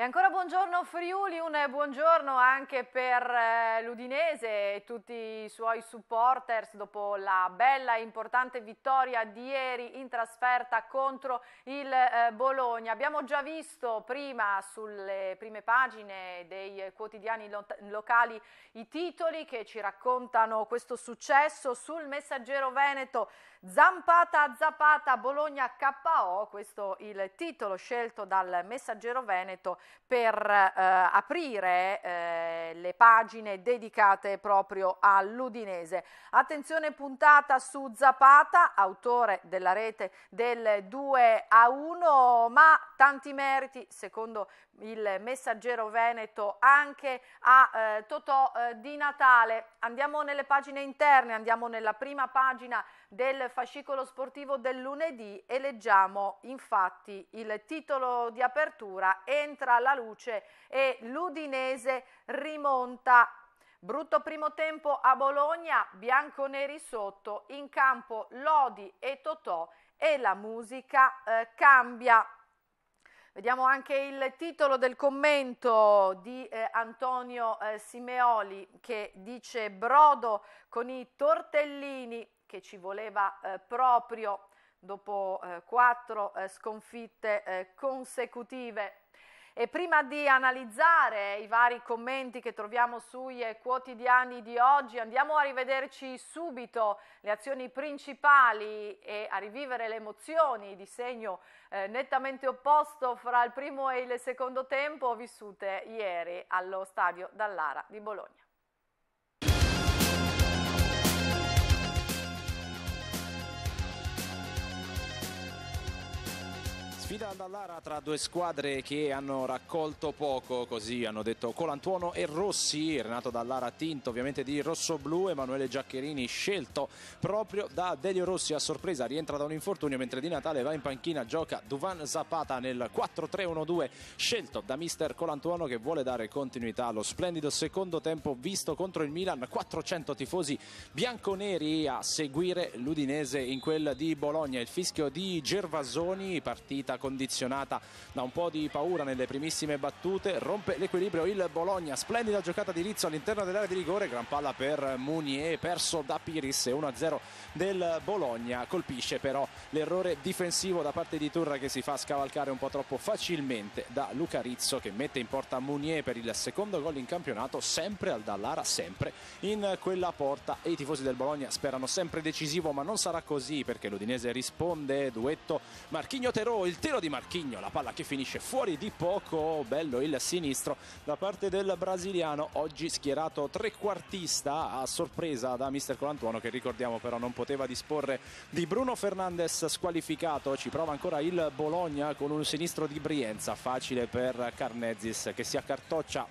E ancora buongiorno Friuli, un buongiorno anche per eh, l'Udinese e tutti i suoi supporters dopo la bella e importante vittoria di ieri in trasferta contro il eh, Bologna. Abbiamo già visto prima sulle prime pagine dei quotidiani locali i titoli che ci raccontano questo successo sul messaggero Veneto Zampata Zapata Bologna KO, questo è il titolo scelto dal Messaggero Veneto per eh, aprire eh, le pagine dedicate proprio all'Udinese. Attenzione puntata su Zapata, autore della rete del 2 a 1, ma tanti meriti secondo il messaggero veneto anche a eh, Totò eh, di Natale. Andiamo nelle pagine interne, andiamo nella prima pagina del fascicolo sportivo del lunedì e leggiamo infatti il titolo di apertura Entra la luce e l'Udinese rimonta. Brutto primo tempo a Bologna, bianco-neri sotto, in campo Lodi e Totò e la musica eh, cambia. Vediamo anche il titolo del commento di eh, Antonio eh, Simeoli che dice Brodo con i tortellini che ci voleva eh, proprio dopo eh, quattro eh, sconfitte eh, consecutive. E prima di analizzare i vari commenti che troviamo sui eh, quotidiani di oggi, andiamo a rivederci subito le azioni principali e a rivivere le emozioni di segno eh, nettamente opposto fra il primo e il secondo tempo vissute ieri allo stadio Dallara di Bologna. Sfida dall'ara tra due squadre che hanno raccolto poco, così hanno detto Colantuono e Rossi, Renato Dallara tinto ovviamente di rosso-blu, Emanuele Giaccherini scelto proprio da Delio Rossi a sorpresa, rientra da un infortunio mentre Di Natale va in panchina, gioca Duvan Zapata nel 4-3-1-2 scelto da mister Colantuono che vuole dare continuità allo splendido secondo tempo visto contro il Milan, 400 tifosi bianconeri a seguire l'Udinese in quel di Bologna, il fischio di Gervasoni, partita condizionata da un po' di paura nelle primissime battute, rompe l'equilibrio il Bologna, splendida giocata di Rizzo all'interno dell'area di rigore, gran palla per Munier, perso da Piris 1-0 del Bologna, colpisce però l'errore difensivo da parte di Turra che si fa scavalcare un po' troppo facilmente da Luca Rizzo che mette in porta Munier per il secondo gol in campionato, sempre al Dallara, sempre in quella porta e i tifosi del Bologna sperano sempre decisivo ma non sarà così perché l'Udinese risponde, duetto Marchigno Terò, il tiro di Marchigno, la palla che finisce fuori di poco, bello il sinistro da parte del brasiliano, oggi schierato trequartista a sorpresa da mister Colantuono che ricordiamo però non poteva disporre di Bruno Fernandes squalificato, ci prova ancora il Bologna con un sinistro di Brienza, facile per Carnezis che si accartoccia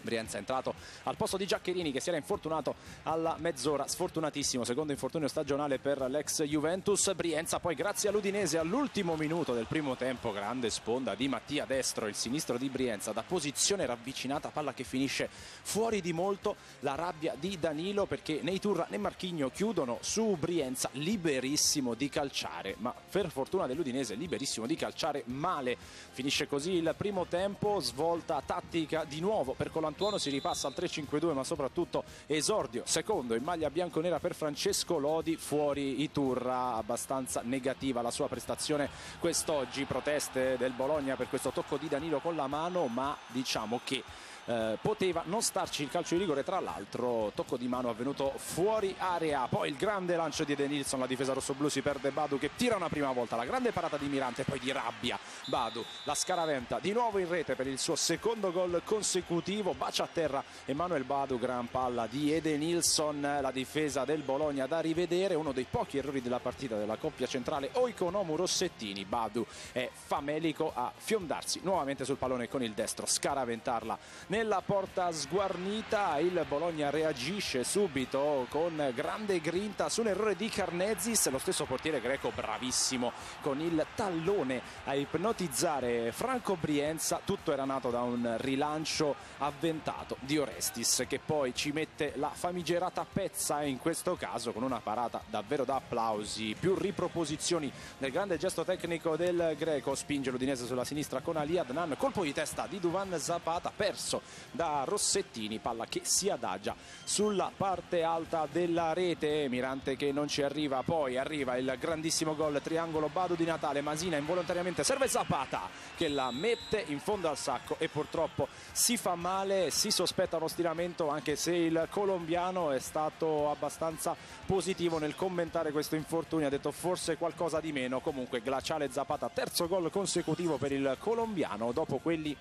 Brienza è entrato al posto di Giaccherini che si era infortunato alla mezz'ora, sfortunatissimo, secondo infortunio stagionale per l'ex Juventus. Brienza poi grazie all'Udinese all'ultimo minuto del primo tempo, grande sponda di Mattia Destro, il sinistro di Brienza, da posizione ravvicinata, palla che finisce fuori di molto, la rabbia di Danilo perché né Iturra né Marchigno chiudono su Brienza liberissimo di calciare, ma per fortuna dell'Udinese liberissimo di calciare male. Finisce così il primo tempo, svolta tattica di nuovo per Colombo 3 si ripassa al 3 5 2 ma soprattutto esordio secondo in maglia bianconera per Francesco Lodi fuori Iturra abbastanza negativa la sua prestazione quest'oggi proteste del Bologna per questo tocco di Danilo con la mano ma diciamo che eh, poteva non starci il calcio di rigore tra l'altro tocco di mano avvenuto fuori area poi il grande lancio di Edenilson la difesa rossoblu si perde Badu che tira una prima volta la grande parata di Mirante poi di rabbia Badu la scaraventa di nuovo in rete per il suo secondo gol consecutivo bacia a terra Emanuel Badu gran palla di Edenilson la difesa del Bologna da rivedere uno dei pochi errori della partita della coppia centrale Oikonomu Rossettini Badu è famelico a fiondarsi nuovamente sul pallone con il destro scaraventarla nel nella porta sguarnita il Bologna reagisce subito con grande grinta su un errore di Carnezis lo stesso portiere greco bravissimo con il tallone a ipnotizzare Franco Brienza tutto era nato da un rilancio avventato di Orestis che poi ci mette la famigerata pezza in questo caso con una parata davvero da applausi più riproposizioni del grande gesto tecnico del greco spinge l'Udinese sulla sinistra con Ali Adnan colpo di testa di Duvan Zapata perso da Rossettini, palla che si adagia sulla parte alta della rete, Mirante che non ci arriva, poi arriva il grandissimo gol, triangolo Bado di Natale, Masina involontariamente serve Zapata che la mette in fondo al sacco e purtroppo si fa male, si sospetta uno stiramento anche se il colombiano è stato abbastanza positivo nel commentare questo infortunio, ha detto forse qualcosa di meno, comunque glaciale Zapata, terzo gol consecutivo per il colombiano dopo quelli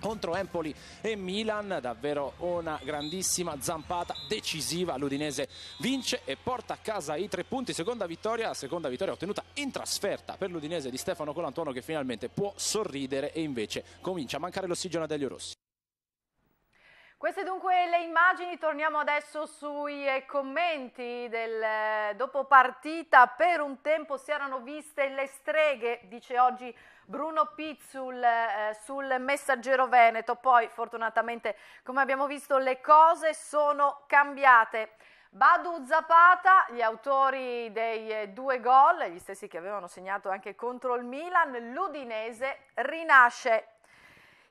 contro Empoli e Milan, davvero una grandissima zampata decisiva, l'Udinese vince e porta a casa i tre punti, seconda vittoria, seconda vittoria ottenuta in trasferta per l'Udinese di Stefano Colantuono che finalmente può sorridere e invece comincia a mancare l'ossigeno a Elio Rossi. Queste dunque le immagini, torniamo adesso sui eh, commenti del eh, dopo partita. Per un tempo si erano viste le streghe, dice oggi Bruno Pizzul eh, sul Messaggero Veneto. Poi fortunatamente, come abbiamo visto, le cose sono cambiate. Badu Zapata, gli autori dei eh, due gol, gli stessi che avevano segnato anche contro il Milan, l'Udinese rinasce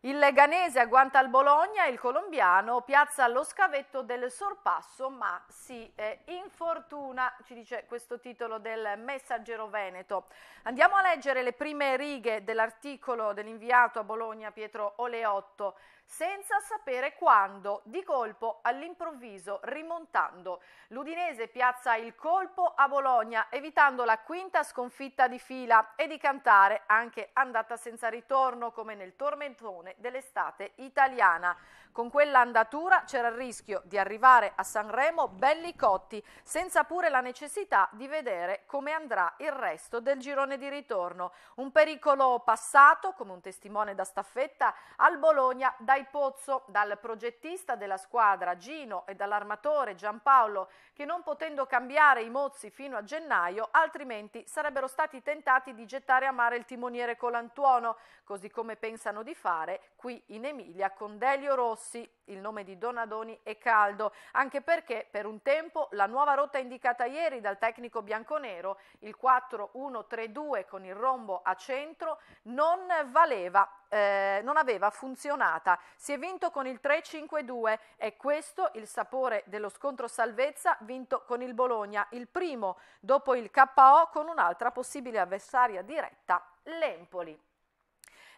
il leganese agguanta il Bologna e il colombiano piazza lo scavetto del sorpasso ma si eh, infortuna, ci dice questo titolo del messaggero Veneto. Andiamo a leggere le prime righe dell'articolo dell'inviato a Bologna Pietro Oleotto senza sapere quando, di colpo all'improvviso, rimontando. L'Udinese piazza il colpo a Bologna, evitando la quinta sconfitta di fila e di cantare, anche andata senza ritorno come nel tormentone dell'estate italiana. Con quell'andatura c'era il rischio di arrivare a Sanremo belli cotti, senza pure la necessità di vedere come andrà il resto del girone di ritorno. Un pericolo passato, come un testimone da staffetta, al Bologna dai Pozzo, dal progettista della squadra Gino e dall'armatore Giampaolo, che non potendo cambiare i mozzi fino a gennaio, altrimenti sarebbero stati tentati di gettare a mare il timoniere Colantuono, così come pensano di fare qui in Emilia con Delio Rossi rossi, il nome di Donadoni è caldo, anche perché per un tempo la nuova rotta indicata ieri dal tecnico bianconero, il 4-1-3-2 con il rombo a centro, non valeva eh, non aveva funzionata. Si è vinto con il 3-5-2, è questo il sapore dello scontro salvezza vinto con il Bologna, il primo dopo il KO con un'altra possibile avversaria diretta, l'Empoli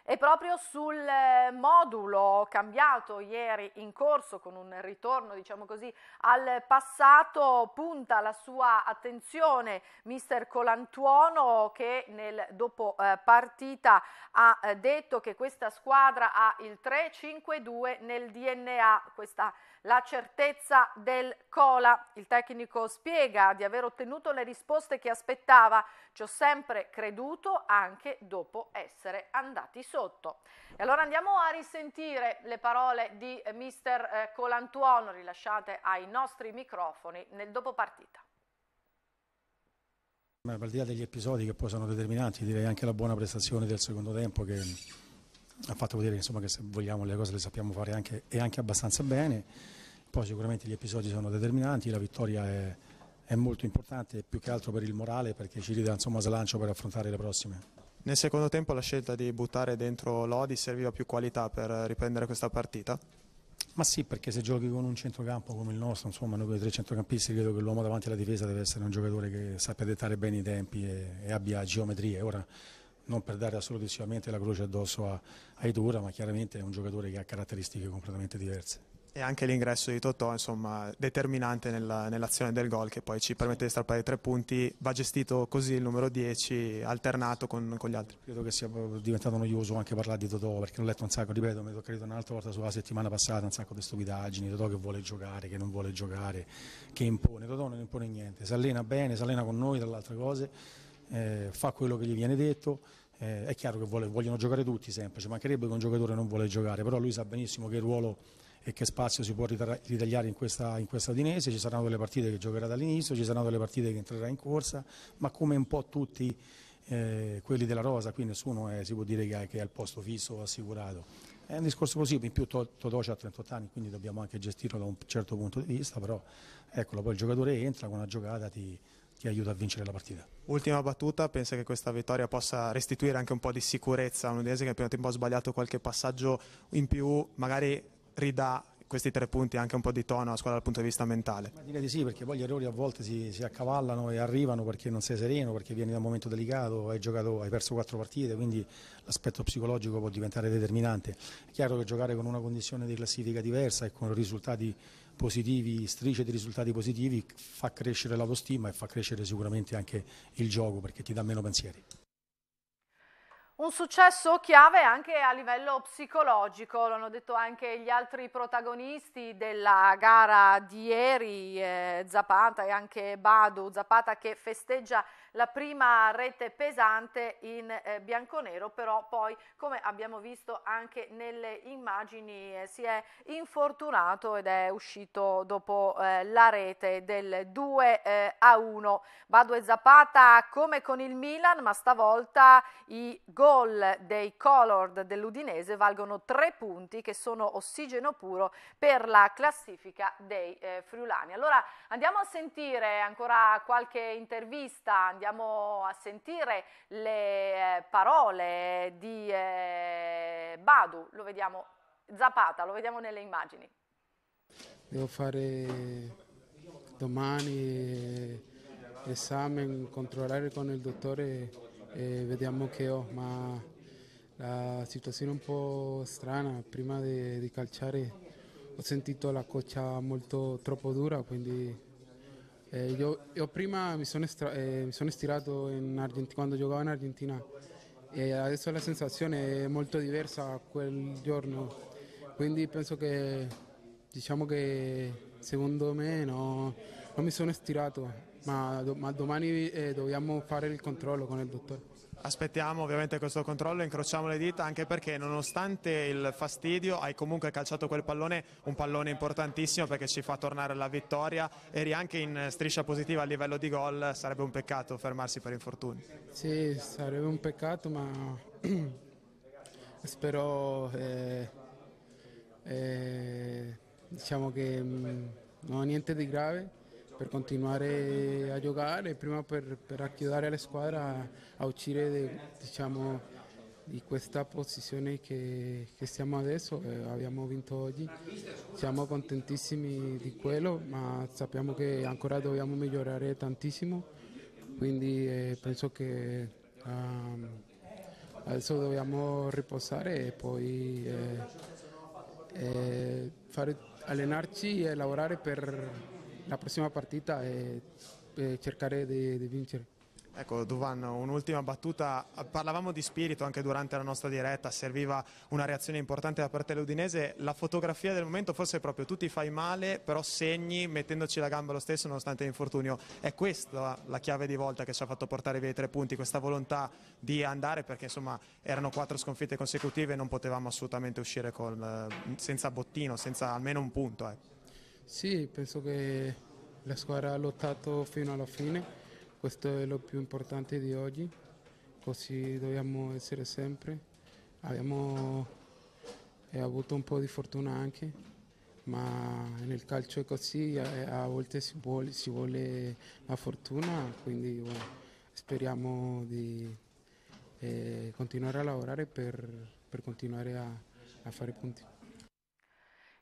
e proprio sul eh, modulo cambiato ieri in corso con un ritorno diciamo così, al passato punta la sua attenzione mister Colantuono che nel dopo eh, partita ha eh, detto che questa squadra ha il 3-5-2 nel DNA, questa la certezza del Cola. Il tecnico spiega di aver ottenuto le risposte che aspettava, ci ho sempre creduto anche dopo essere andati su sotto. E allora andiamo a risentire le parole di eh, mister eh, Colantuono rilasciate ai nostri microfoni nel dopopartita. Ma al di là degli episodi che poi sono determinanti, direi anche la buona prestazione del secondo tempo che mm, ha fatto vedere insomma, che se vogliamo le cose le sappiamo fare anche, e anche abbastanza bene. Poi sicuramente gli episodi sono determinanti, la vittoria è, è molto importante più che altro per il morale perché ci ridà insomma, slancio per affrontare le prossime. Nel secondo tempo la scelta di buttare dentro Lodi serviva più qualità per riprendere questa partita? Ma sì, perché se giochi con un centrocampo come il nostro, insomma, noi con i tre centrocampisti credo che l'uomo davanti alla difesa deve essere un giocatore che sappia dettare bene i tempi e, e abbia geometrie. Ora non per dare assolutamente la croce addosso a, a Itura, ma chiaramente è un giocatore che ha caratteristiche completamente diverse e anche l'ingresso di Totò insomma determinante nella, nell'azione del gol che poi ci permette di strappare tre punti va gestito così il numero 10 alternato con, con gli altri credo che sia diventato noioso anche parlare di Totò perché ho letto un sacco ripeto mi tocca un'altra volta sulla settimana passata un sacco di stupidaggini Totò che vuole giocare che non vuole giocare che impone Totò non impone niente si allena bene si allena con noi tra le altre cose eh, fa quello che gli viene detto eh, è chiaro che vuole, vogliono giocare tutti sempre, ci mancherebbe che un giocatore non vuole giocare, però lui sa benissimo che il ruolo e che spazio si può ritagliare in questa, in questa Udinese, ci saranno delle partite che giocherà dall'inizio, ci saranno delle partite che entrerà in corsa, ma come un po' tutti eh, quelli della Rosa, qui nessuno è, si può dire che, che è al posto fisso o assicurato. È un discorso possibile, in più Todoci ha 38 anni, quindi dobbiamo anche gestirlo da un certo punto di vista, però eccolo, poi il giocatore entra con una giocata, ti, ti aiuta a vincere la partita. Ultima battuta, pensa che questa vittoria possa restituire anche un po' di sicurezza a un Udinese che nel primo tempo ha sbagliato qualche passaggio in più, magari ridà questi tre punti anche un po' di tono a squadra dal punto di vista mentale. Ma direi di sì, perché poi gli errori a volte si, si, accavallano e arrivano perché non sei sereno, perché vieni da un momento delicato, hai, giocato, hai perso quattro partite, quindi l'aspetto psicologico può diventare determinante. È chiaro che giocare con una condizione di classifica diversa e con risultati positivi, strisce di risultati positivi, fa crescere l'autostima e fa crescere sicuramente anche il gioco perché ti dà meno pensieri un successo chiave anche a livello psicologico, lo hanno detto anche gli altri protagonisti della gara di ieri, eh, Zapata e anche Badu, Zapata che festeggia la prima rete pesante in eh, bianconero, però poi come abbiamo visto anche nelle immagini eh, si è infortunato ed è uscito dopo eh, la rete del 2 eh, a 1. Badu e Zapata come con il Milan, ma stavolta i gol dei Colored dell'Udinese valgono tre punti che sono ossigeno puro per la classifica dei eh, friulani. Allora andiamo a sentire ancora qualche intervista, andiamo a sentire le eh, parole di eh, Badu, lo vediamo, Zapata, lo vediamo nelle immagini. Devo fare domani eh, esame, controllare con il dottore e vediamo che ho, ma la situazione è un po' strana, prima di, di calciare ho sentito la coccia molto troppo dura, quindi eh, io, io, prima mi sono, estra, eh, mi sono estirato Argentina, quando giocavo in Argentina e adesso la sensazione è molto diversa a quel giorno, quindi penso che, diciamo che secondo me no, non mi sono estirato, ma, do, ma domani eh, dobbiamo fare il controllo con il dottore. Aspettiamo ovviamente questo controllo, incrociamo le dita anche perché nonostante il fastidio hai comunque calciato quel pallone, un pallone importantissimo perché ci fa tornare alla vittoria, eri anche in striscia positiva a livello di gol, sarebbe un peccato fermarsi per infortuni. Sì, sarebbe un peccato ma spero eh, eh, diciamo che mh, mm, non ho niente di grave per continuare a giocare, prima per, per aiutare la squadra a uscire de, diciamo, di questa posizione che, che siamo adesso, eh, abbiamo vinto oggi, siamo contentissimi di quello, ma sappiamo che ancora dobbiamo migliorare tantissimo, quindi eh, penso che um, adesso dobbiamo riposare e poi eh, eh fare, allenarci e lavorare per la prossima partita e, e cercare di, di vincere. Ecco Duvan, un'ultima battuta, parlavamo di spirito anche durante la nostra diretta, serviva una reazione importante da parte dell'Udinese, la fotografia del momento forse è proprio tu ti fai male però segni mettendoci la gamba lo stesso nonostante l'infortunio, è questa la chiave di volta che ci ha fatto portare via i tre punti, questa volontà di andare perché insomma erano quattro sconfitte consecutive e non potevamo assolutamente uscire con, senza bottino, senza almeno un punto. Eh. Sì, penso che la squadra ha lottato fino alla fine, questo è lo più importante di oggi, così dobbiamo essere sempre. Abbiamo eh, avuto un po' di fortuna anche, ma nel calcio è così, a, eh, volte si vuole, si vuole la fortuna, quindi bueno, speriamo di eh, continuare a lavorare per, per continuare a, a fare punti.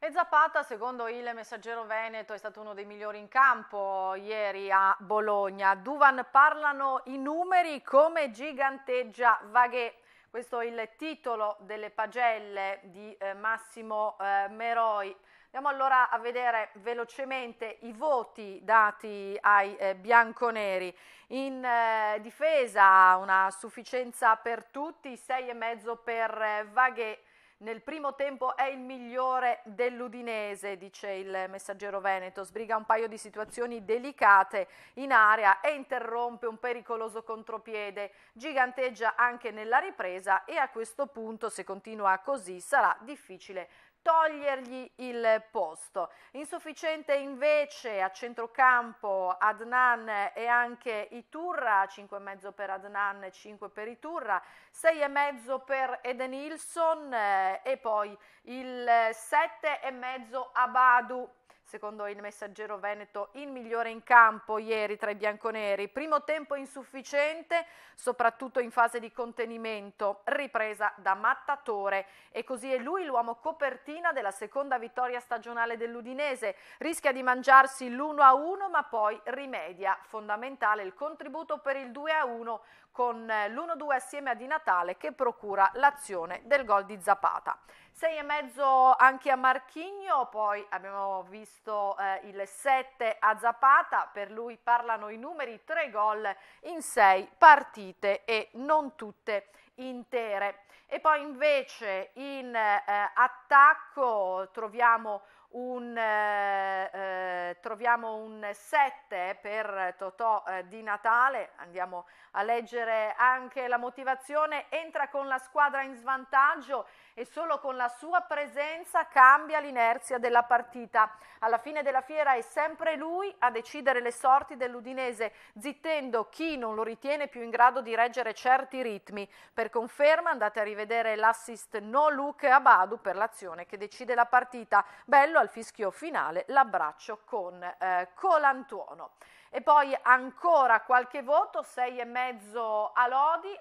E Zapata, secondo il messaggero Veneto, è stato uno dei migliori in campo ieri a Bologna. Duvan parlano i numeri come giganteggia Vaghe. Questo è il titolo delle pagelle di eh, Massimo eh, Meroi. Andiamo allora a vedere velocemente i voti dati ai eh, bianconeri. In eh, difesa una sufficienza per tutti, 6,5 per Vaghe eh, nel primo tempo è il migliore dell'Udinese, dice il messaggero Veneto, sbriga un paio di situazioni delicate in area e interrompe un pericoloso contropiede, giganteggia anche nella ripresa e a questo punto se continua così sarà difficile togliergli il posto. Insufficiente invece a centrocampo Adnan e anche Iturra, 5,5 per Adnan, 5 per Iturra, 6,5 per Eden Hilson eh, e poi il 7,5 Abadu secondo il messaggero Veneto, il migliore in campo ieri tra i bianconeri. Primo tempo insufficiente, soprattutto in fase di contenimento, ripresa da Mattatore. E così è lui l'uomo copertina della seconda vittoria stagionale dell'Udinese. Rischia di mangiarsi l'1-1, ma poi rimedia. Fondamentale il contributo per il 2-1 con eh, l'1-2 assieme a Di Natale che procura l'azione del gol di Zapata e mezzo anche a Marchigno, poi abbiamo visto eh, il 7 a Zapata, per lui parlano i numeri, 3 gol in 6 partite e non tutte intere. E poi invece in eh, attacco troviamo un, eh, eh, troviamo un 7 per Totò eh, di Natale, andiamo a leggere anche la motivazione, entra con la squadra in svantaggio e solo con la sua presenza cambia l'inerzia della partita. Alla fine della fiera è sempre lui a decidere le sorti dell'Udinese, zittendo chi non lo ritiene più in grado di reggere certi ritmi. Per conferma andate a rivedere l'assist no Luke Abadu per l'azione che decide la partita. Bello bello al fischio finale l'abbraccio con eh, Colantuono. E poi ancora qualche voto, e mezzo a Lodi,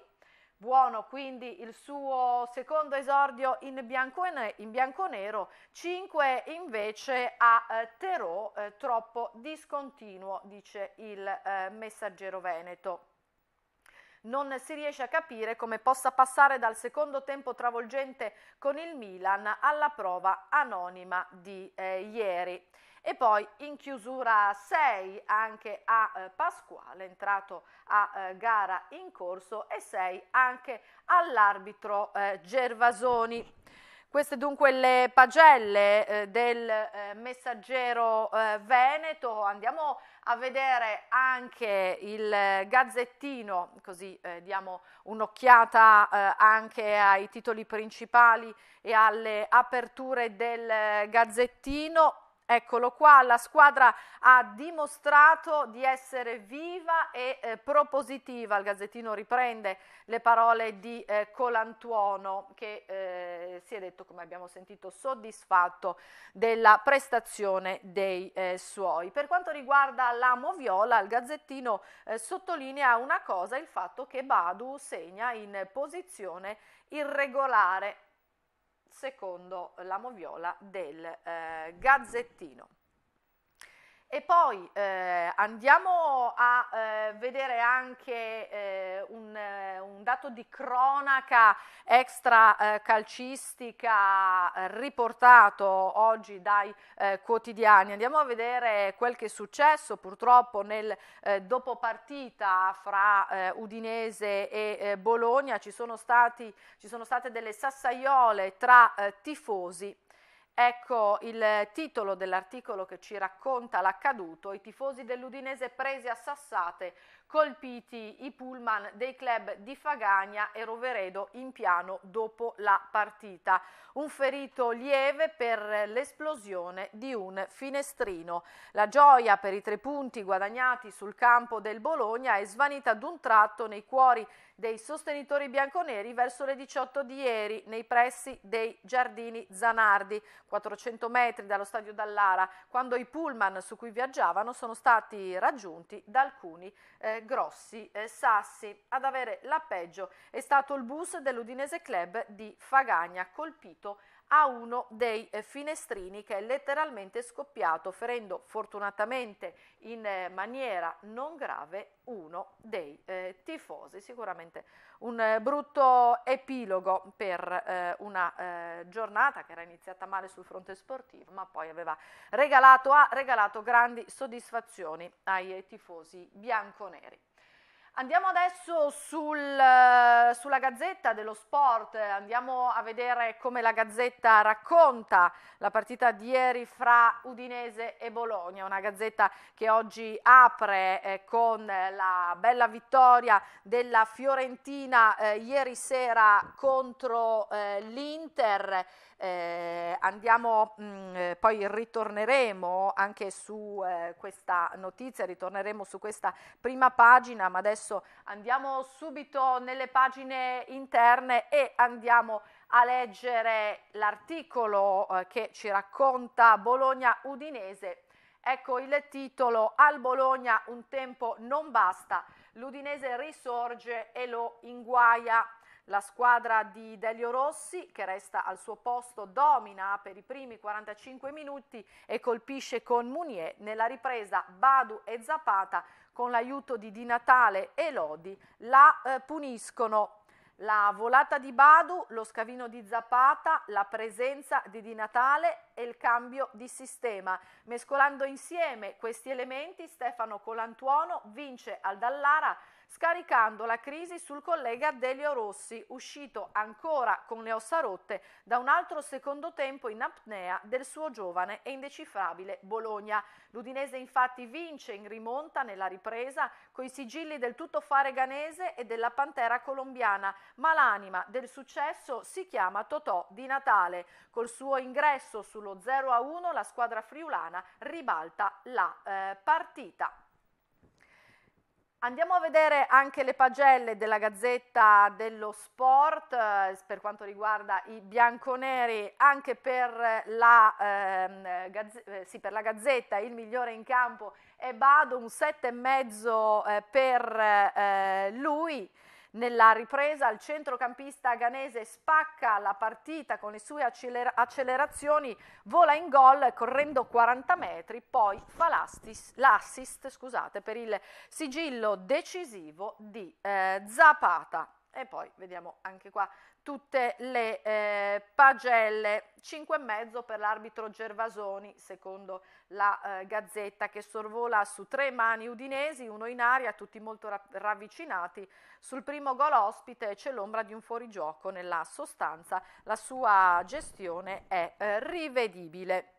buono quindi il suo secondo esordio in bianco, e in bianco nero, 5 invece a eh, Terò, eh, troppo discontinuo, dice il eh, messaggero veneto non si riesce a capire come possa passare dal secondo tempo travolgente con il Milan alla prova anonima di eh, ieri. E poi in chiusura 6 anche a eh, Pasquale, entrato a eh, gara in corso, e 6 anche all'arbitro eh, Gervasoni. Queste dunque le pagelle eh, del eh, messaggero eh, Veneto. Andiamo a vedere anche il gazzettino, così eh, diamo un'occhiata eh, anche ai titoli principali e alle aperture del gazzettino Eccolo qua, la squadra ha dimostrato di essere viva e eh, propositiva. Il Gazzettino riprende le parole di eh, Colantuono che eh, si è detto, come abbiamo sentito, soddisfatto della prestazione dei eh, suoi. Per quanto riguarda la Moviola, il Gazzettino eh, sottolinea una cosa, il fatto che Badu segna in posizione irregolare secondo la moviola del eh, Gazzettino. E poi eh, andiamo a eh, vedere anche eh, un, eh, un, dato di cronaca extra eh, calcistica riportato oggi dai eh, quotidiani. Andiamo a vedere quel che è successo purtroppo nel dopopartita fra Udinese e Bologna. Ci sono, stati, ci sono, state delle sassaiole tra tifosi Ecco il titolo dell'articolo che ci racconta l'accaduto, i tifosi dell'Udinese presi a sassate colpiti i pullman dei club di Fagagna e Roveredo in piano dopo la partita. Un ferito lieve per l'esplosione di un finestrino. La gioia per i tre punti guadagnati sul campo del Bologna è svanita d'un tratto nei cuori dei sostenitori bianconeri verso le 18 di ieri nei pressi dei Giardini Zanardi, 400 metri dallo stadio Dallara, quando i pullman su cui viaggiavano sono stati raggiunti da alcuni eh, grossi eh, sassi. Ad avere la peggio è stato il bus dell'Udinese Club di Fagagna, colpito a uno dei eh, finestrini che è letteralmente scoppiato, ferendo fortunatamente in eh, maniera non grave uno dei eh, tifosi. Sicuramente un eh, brutto epilogo per eh, una eh, giornata che era iniziata male sul fronte sportivo, ma poi aveva regalato, ha regalato grandi soddisfazioni ai tifosi bianconeri. Andiamo adesso sul, sulla Gazzetta dello Sport, andiamo a vedere come la Gazzetta racconta la partita di ieri fra Udinese e Bologna, una Gazzetta che oggi apre eh, con la bella vittoria della Fiorentina eh, ieri sera contro eh, l'Inter. Eh, andiamo, mh, mm, eh, poi ritorneremo anche su eh, questa notizia, ritorneremo su questa prima pagina, ma adesso adesso andiamo subito nelle pagine interne e andiamo a leggere l'articolo eh, che ci racconta Bologna-Udinese. Ecco il titolo Al Bologna un tempo non basta, l'Udinese risorge e lo inguaia. La squadra di Delio Rossi, che resta al suo posto, domina per i primi 45 minuti e colpisce con Munier. Nella ripresa Badu e Zapata con l'aiuto di Di Natale e Lodi, la eh, puniscono. La volata di Badu, lo scavino di Zapata, la presenza di Di Natale e il cambio di sistema. Mescolando insieme questi elementi, Stefano Colantuono vince al Dallara scaricando la crisi sul collega Delio Rossi, uscito ancora con le ossa rotte da un altro secondo tempo in apnea del suo giovane e indecifrabile Bologna. L'Udinese infatti vince in rimonta nella ripresa con i sigilli del tuttofare ganese e della pantera colombiana, ma l'anima del successo si chiama Totò di Natale. Col suo ingresso sullo 0-1 la squadra friulana ribalta la eh, partita. Andiamo a vedere anche le pagelle della Gazzetta dello Sport eh, per quanto riguarda i bianconeri, anche per la, ehm, gazz eh, sì, per la Gazzetta il migliore in campo è Bado, un 7,5 eh, per eh, lui. Nella ripresa il centrocampista ghanese spacca la partita con le sue acceler accelerazioni, vola in gol correndo 40 metri, poi fa l'assist scusate, per il sigillo decisivo di eh, Zapata. E poi vediamo anche qua tutte le eh, pagelle, 5,5 per l'arbitro Gervasoni, secondo la eh, Gazzetta, che sorvola su tre mani udinesi, uno in aria, tutti molto ra- ravvicinati. Sul primo gol ospite c'è l'ombra di un fuorigioco, nella sostanza la sua gestione è eh, rivedibile.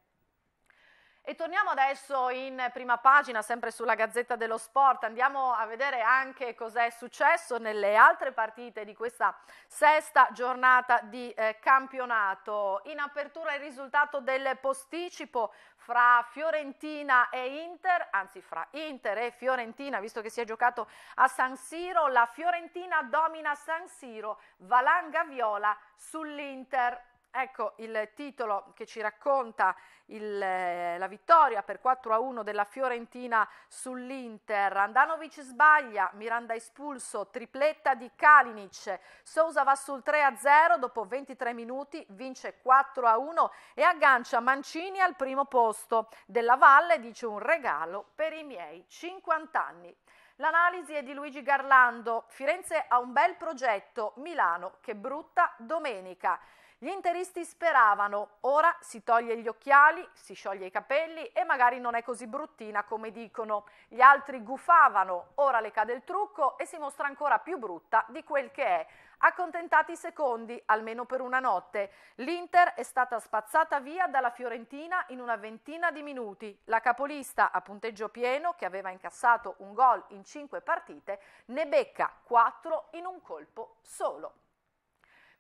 E torniamo adesso in prima pagina, sempre sulla Gazzetta dello Sport, andiamo a vedere anche cos'è successo nelle altre partite di questa sesta giornata di eh, campionato. In apertura il risultato del posticipo fra Fiorentina e Inter, anzi fra Inter e Fiorentina, visto che si è giocato a San Siro, la Fiorentina domina San Siro, valanga viola sull'Inter. Ecco il titolo che ci racconta il, eh, la vittoria per 4 a 1 della Fiorentina sull'Inter. Andanovic sbaglia, Miranda espulso, tripletta di Kalinic. Sousa va sul 3 a 0 dopo 23 minuti, vince 4 a 1 e aggancia Mancini al primo posto. Della Valle dice un regalo per i miei 50 anni. L'analisi è di Luigi Garlando. Firenze ha un bel progetto, Milano che brutta domenica. Gli interisti speravano, ora si toglie gli occhiali, si scioglie i capelli e magari non è così bruttina come dicono. Gli altri gufavano, ora le cade il trucco e si mostra ancora più brutta di quel che è. Accontentati i secondi, almeno per una notte. L'Inter è stata spazzata via dalla Fiorentina in una ventina di minuti. La capolista a punteggio pieno, che aveva incassato un gol in cinque partite, ne becca quattro in un colpo solo.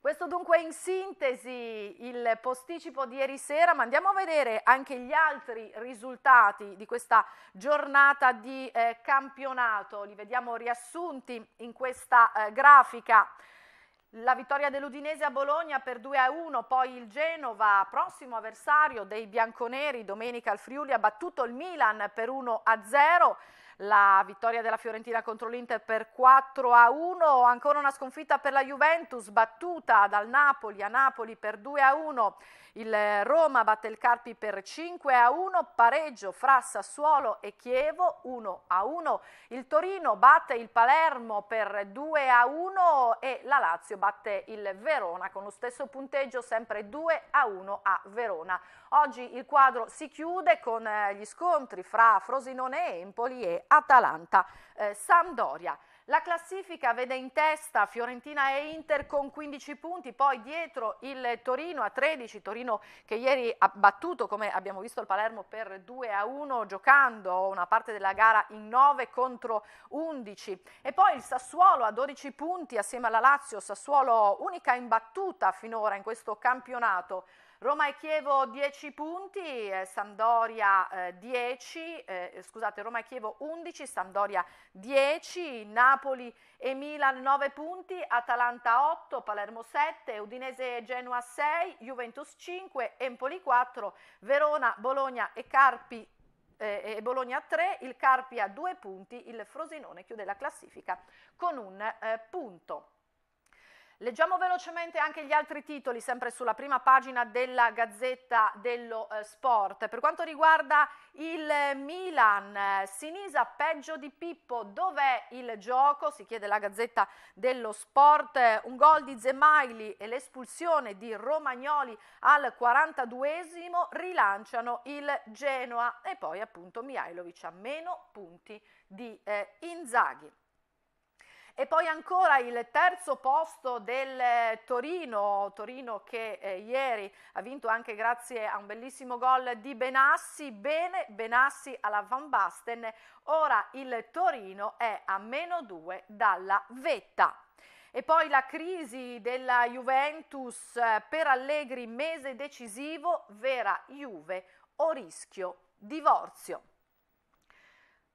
Questo dunque è in sintesi il posticipo di ieri sera, ma andiamo a vedere anche gli altri risultati di questa giornata di eh, campionato. Li vediamo riassunti in questa eh, grafica. La vittoria dell'Udinese a Bologna per 2 a 1, poi il Genova, prossimo avversario dei bianconeri, domenica al Friuli ha battuto il Milan per 1 a 0 la vittoria della Fiorentina contro l'Inter per 4 a 1, ancora una sconfitta per la Juventus battuta dal Napoli a Napoli per 2 a 1 il eh, Roma batte il Carpi per 5 a 1, pareggio fra Sassuolo e Chievo 1 a 1. Il Torino batte il Palermo per 2 a 1 e la Lazio batte il Verona con lo stesso punteggio, sempre 2 a 1 a Verona. Oggi il quadro si chiude con eh, gli scontri fra Frosinone, e Empoli e Atalanta. Eh, la classifica vede in testa Fiorentina e Inter con 15 punti, poi dietro il Torino a 13, Torino che ieri ha battuto come abbiamo visto il Palermo per 2 a 1 giocando una parte della gara in 9 contro 11 e poi il Sassuolo a 12 punti assieme alla Lazio, Sassuolo unica imbattuta finora in questo campionato. Roma e Chievo 10 punti, eh, Sampdoria eh, 10, eh, scusate, Roma e Chievo 11, Sandoria 10, Napoli e Milan 9 punti, Atalanta 8, Palermo 7, Udinese e Genoa 6, Juventus 5, Empoli 4, Verona, Bologna e Carpi eh, e Bologna 3, il Carpi a 2 punti, il Frosinone chiude la classifica con un eh, punto. Leggiamo velocemente anche gli altri titoli, sempre sulla prima pagina della Gazzetta dello eh, Sport. Per quanto riguarda il Milan, eh, Sinisa peggio di Pippo, dov'è il gioco? Si chiede la Gazzetta dello Sport. un gol di Zemaili e l'espulsione di Romagnoli al 42esimo rilanciano il Genoa e poi appunto Mihailovic a meno punti di eh, Inzaghi. E poi ancora il terzo posto del eh, Torino, Torino che eh, ieri ha vinto anche grazie a un bellissimo gol di Benassi, bene Benassi alla Van Basten, ora il Torino è a meno 2 dalla vetta. E poi la crisi della Juventus eh, per Allegri, mese decisivo, vera Juve o rischio divorzio.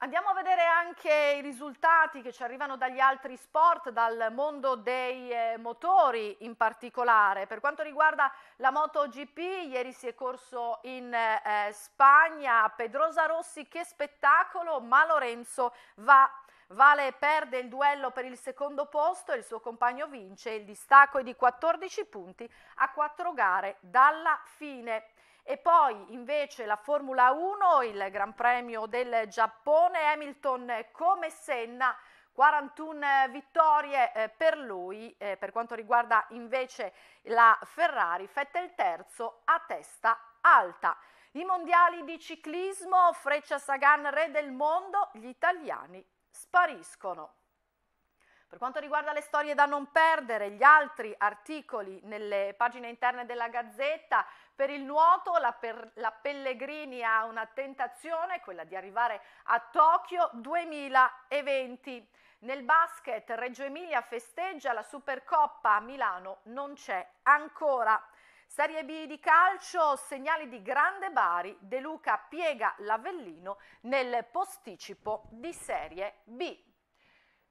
Andiamo a vedere anche i risultati che ci arrivano dagli altri sport, dal mondo dei eh, motori in particolare. Per quanto riguarda la MotoGP, ieri si è corso in eh, Spagna, Pedrosa Rossi che spettacolo, ma Lorenzo va Vale perde il duello per il secondo posto e il suo compagno vince. Il distacco è di 14 punti a 4 gare dalla fine. E poi invece la Formula 1, il Gran Premio del Giappone, Hamilton come Senna. 41 vittorie eh, per lui, eh, per quanto riguarda invece la Ferrari, Fettel terzo a testa alta. I mondiali di ciclismo, Freccia Sagan re del mondo, gli italiani spariscono. Per quanto riguarda le storie da non perdere, gli altri articoli nelle pagine interne della Gazzetta, per il nuoto la, per, la Pellegrini ha una tentazione, quella di arrivare a Tokyo 2020. Nel basket Reggio Emilia festeggia la Supercoppa, a Milano non c'è ancora. Serie B di calcio, segnali di grande Bari, De Luca piega l'Avellino nel posticipo di Serie B.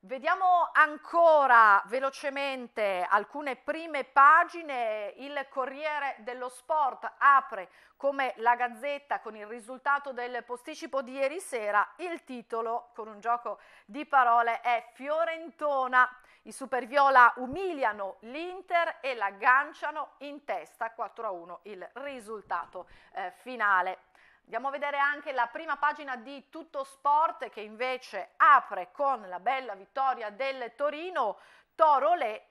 Vediamo ancora velocemente alcune prime pagine. Il Corriere dello Sport apre come la Gazzetta con il risultato del posticipo di ieri sera. Il titolo, con un gioco di parole, è Fiorentona. I Superviola umiliano l'Inter e l'agganciano in testa 4 a 1 il risultato eh, finale. Andiamo a vedere anche la prima pagina di Tutto Sport che invece apre con la bella vittoria del Torino, Toro Le,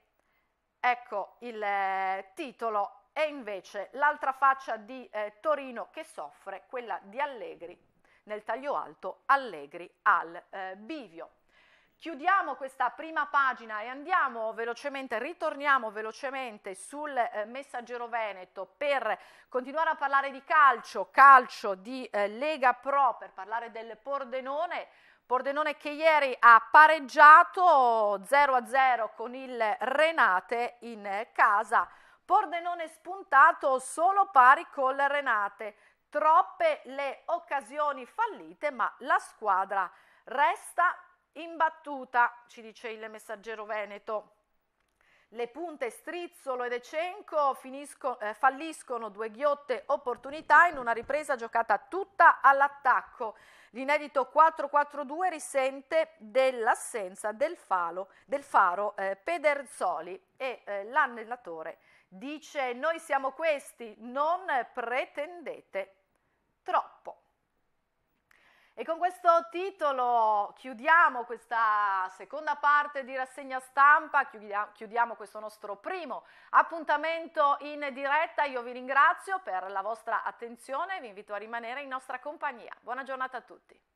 ecco il eh, titolo, e invece l'altra faccia di eh, Torino che soffre, quella di Allegri, nel taglio alto Allegri al eh, bivio. Chiudiamo questa prima pagina e andiamo velocemente, ritorniamo velocemente sul eh, messaggero Veneto per continuare a parlare di calcio, calcio di eh, Lega Pro, per parlare del Pordenone. Pordenone che ieri ha pareggiato 0-0 con il Renate in casa. Pordenone spuntato solo pari col Renate. Troppe le occasioni fallite, ma la squadra resta Imbattuta, ci dice il messaggero veneto. Le punte Strizzolo ed Ecenco eh, falliscono due ghiotte opportunità in una ripresa giocata tutta all'attacco. L'inedito 4-4-2 risente dell'assenza del, del, faro eh, Pederzoli e eh, l'allenatore dice noi siamo questi, non pretendete troppo. E con questo titolo chiudiamo questa seconda parte di rassegna stampa, chiudiamo questo nostro primo appuntamento in diretta. Io vi ringrazio per la vostra attenzione e vi invito a rimanere in nostra compagnia. Buona giornata a tutti.